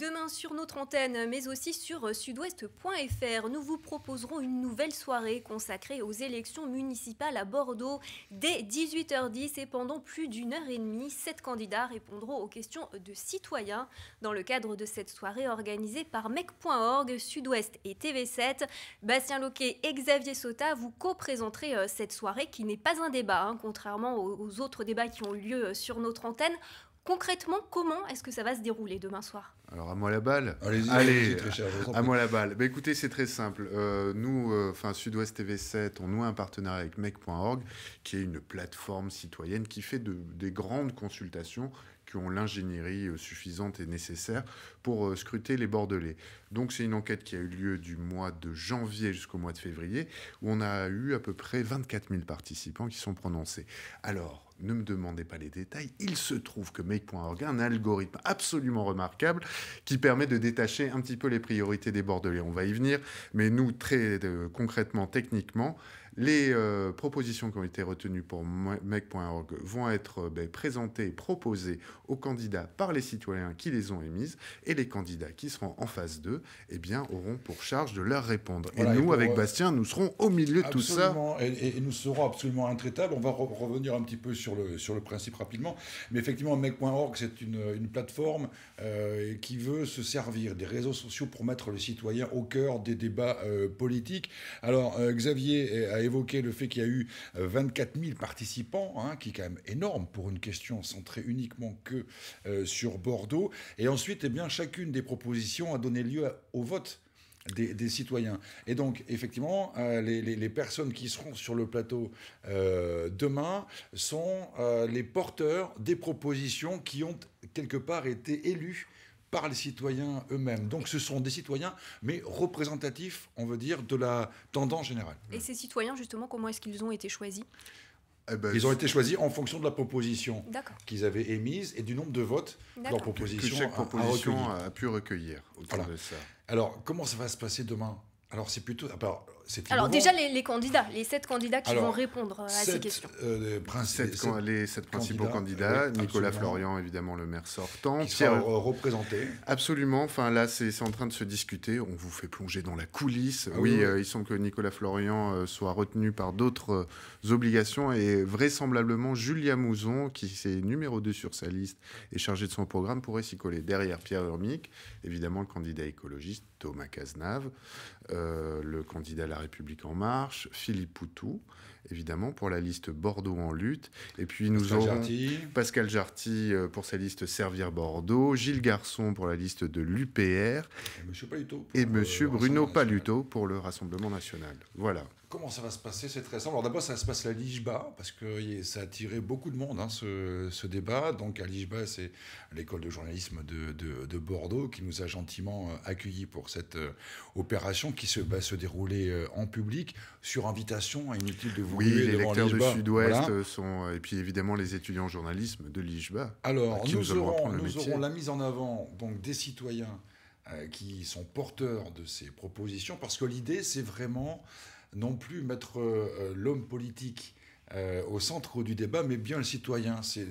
Demain sur notre antenne, mais aussi sur euh, sudouest.fr, nous vous proposerons une nouvelle soirée consacrée aux élections municipales à Bordeaux dès 18h10 et pendant plus d'une heure et demie, sept candidats répondront aux questions de citoyens dans le cadre de cette soirée organisée par mec.org, SudOuest et TV7. Bastien Loquet et Xavier Sota vous co-présenterez euh, cette soirée qui n'est pas un débat, hein, contrairement aux autres débats qui ont lieu euh, sur notre antenne. Concrètement, comment est-ce que ça va se dérouler demain soir Alors à moi la balle. Allez, à moi la balle. écoutez, c'est très simple. Euh, nous, euh, enfin Sud-Ouest TV7, on noue un partenariat avec mec.org, qui est une plateforme citoyenne qui fait de, des grandes consultations qui ont l'ingénierie euh, suffisante et nécessaire pour euh, scruter les Bordelais. Donc c'est une enquête qui a eu lieu du mois de janvier jusqu'au mois de février, où on a eu à peu près 24 000 participants qui sont prononcés. Alors, ne me demandez pas les détails, il se trouve que Make.org a un algorithme absolument remarquable qui permet de détacher un petit peu les priorités des Bordelais. On va y venir, mais nous, très euh, concrètement, techniquement, les euh, propositions qui ont été retenues pour mec.org vont être euh, ben, présentées, proposées aux candidats par les citoyens qui les ont émises et les candidats qui seront en phase 2 eh bien, auront pour charge de leur répondre. et nous, avec euh, Bastien, nous serons au milieu de tout ça. Et, nous serons absolument intraitables. On va revenir un petit peu sur le, sur le principe rapidement. Mais effectivement, mec.org, c'est une, plateforme qui veut se servir des réseaux sociaux pour mettre le citoyen au cœur des débats politiques. Alors, Xavier a évoqué le fait qu'il y a eu 24 euh, 000 participants, hein, qui est quand même énorme pour une question centrée uniquement que euh, sur Bordeaux. Et ensuite, eh bien, chacune des propositions a donné lieu au vote. Des, citoyens. Et donc, effectivement, euh, les, personnes qui seront sur le plateau demain sont les porteurs des propositions qui ont quelque part été élues par les citoyens eux-mêmes. Donc ce sont des citoyens, mais représentatifs, on veut dire, de la tendance générale. Et ces citoyens, justement, comment est-ce qu'ils ont été choisis eh ben, ils ont été choisis en fonction de la proposition qu'ils avaient émise et du nombre de votes que leur proposition, a, pu recueillir. De ça. Alors, comment ça va se passer demain Alors, c'est plutôt. Alors déjà les, candidats, les sept candidats qui vont répondre à ces questions. Euh, les sept principaux candidats, Nicolas Florian évidemment le maire sortant, qui Pierre représenté. Absolument, enfin là c'est en train de se discuter, on vous fait plonger dans la coulisse. Ah oui, euh, il semble ils sont que Nicolas Florian euh, soit retenu par d'autres obligations et vraisemblablement Julia Mouzon qui c'est numéro 2 sur sa liste et chargée de son programme pourrait s'y coller derrière Pierre Urmic, évidemment le candidat écologiste Thomas Cazenave, le candidat République en marche, Philippe Poutou, évidemment pour la liste Bordeaux en lutte, et puis nous avons Pascal Jarty euh, pour sa liste Servir Bordeaux, Gilles Garçon pour la liste de l'UPR, et Monsieur, euh, Bruno Paluto pour le Rassemblement national. Voilà. Comment ça va se passer C'est très simple. Alors d'abord, ça se passe à l'IJBA, parce que ça a attiré beaucoup de monde, hein, ce, débat. Donc à l'IJBA, c'est l'école de journalisme de, Bordeaux qui nous a gentiment euh, accueillis pour cette euh, opération qui se, va se dérouler euh, en public, sur invitation, hein, inutile de vous Oui, les lecteurs du Sud-Ouest sont, et puis évidemment les étudiants en journalisme de l'IJBA. Alors nous, aurons, nous aurons la mise en avant donc, des citoyens qui sont porteurs de ces propositions, parce que l'idée, c'est vraiment non plus mettre euh, euh, l'homme politique euh, au centre du débat, mais bien le citoyen. C'est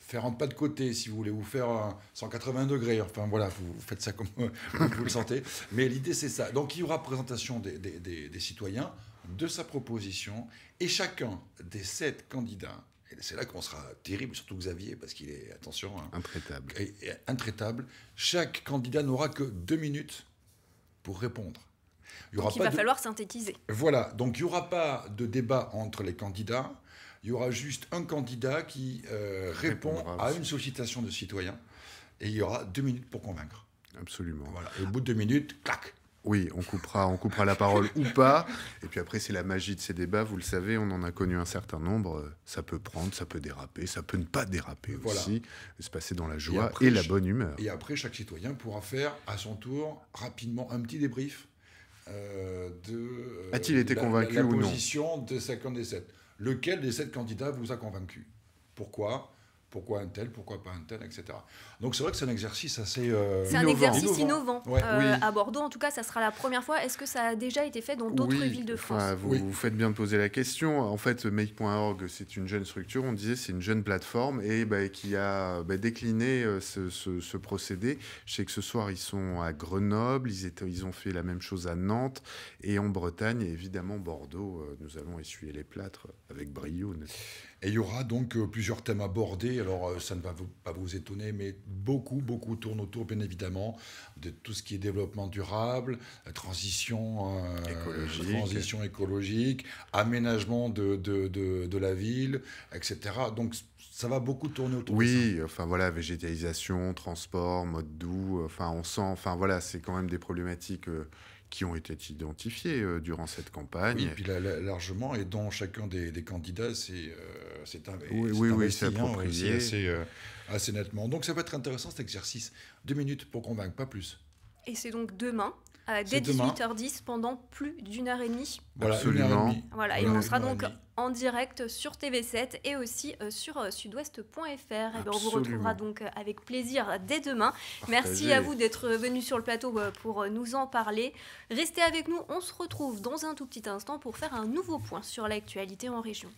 faire un pas de côté, si vous voulez, vous faire un 180 degrés. Enfin voilà, vous, faites ça comme vous le sentez. Mais l'idée, c'est ça. Donc il y aura présentation des, citoyens, de sa proposition, et chacun des sept candidats et c'est là qu'on sera terrible, surtout Xavier, parce qu'il est, attention, hein, intraitable. intraitable. Chaque candidat n'aura que deux minutes pour répondre. Il, va falloir synthétiser. Voilà, donc il n'y aura pas de débat entre les candidats, il y aura juste un candidat qui euh, répond à une sollicitation de citoyens et il y aura deux minutes pour convaincre. Absolument. Voilà. Et au bout de deux minutes, clac, oui, on coupera, on coupera la parole ou pas. Et puis après, c'est la magie de ces débats. Vous le savez, on en a connu un certain nombre. Ça peut prendre, ça peut déraper, ça peut ne pas déraper aussi. Se passer dans la joie et la bonne humeur. Et après, chaque citoyen pourra faire à son tour rapidement un petit débrief euh, de. Euh, A-t-il été la, convaincu la position de 57. Lequel des 7 candidats vous a convaincu Pourquoi pourquoi un tel, pourquoi pas un tel, etc. Donc c'est vrai que c'est un exercice assez euh, C'est un exercice innovant, euh, à Bordeaux. En tout cas, ça sera la première fois. Est-ce que ça a déjà été fait dans d'autres villes de France vous, faites bien de poser la question. En fait, make.org, c'est une jeune structure. On disait c'est une jeune plateforme et bah, qui a bah, décliné euh, ce, procédé. Je sais que ce soir, ils sont à Grenoble. Ils, ils ont fait la même chose à Nantes et en Bretagne. Et évidemment, Bordeaux, nous allons essuyer les plâtres avec brio. Et il y aura donc plusieurs thèmes abordés alors euh, ça ne va pas vous étonner, mais beaucoup, beaucoup tourne autour, bien évidemment, de tout ce qui est développement durable, euh, transition, écologique. aménagement de, de, la ville, etc. Donc ça va beaucoup tourner autour oui, de ça. Oui, enfin voilà, végétalisation, transport, mode doux, enfin on sent, enfin voilà, c'est quand même des problématiques. Euh, qui ont été identifiés euh, durant cette campagne. Oui, et puis largement, et dont chacun des, candidats s'est euh, un, approprié. assez, euh, assez nettement. Donc ça va être intéressant cet exercice. Deux minutes pour convaincre, pas plus. Et c'est donc demain euh, dès 18h10 pendant plus d'une heure et demie. Voilà, Absolument. Voilà, et on sera donc en direct sur TV7 et aussi euh, sur euh, sudouest.fr. Eh ben, on vous retrouvera donc avec plaisir dès demain. Merci à vous d'être venu sur le plateau pour nous en parler. Restez avec nous, on se retrouve dans un tout petit instant pour faire un nouveau point sur l'actualité en région.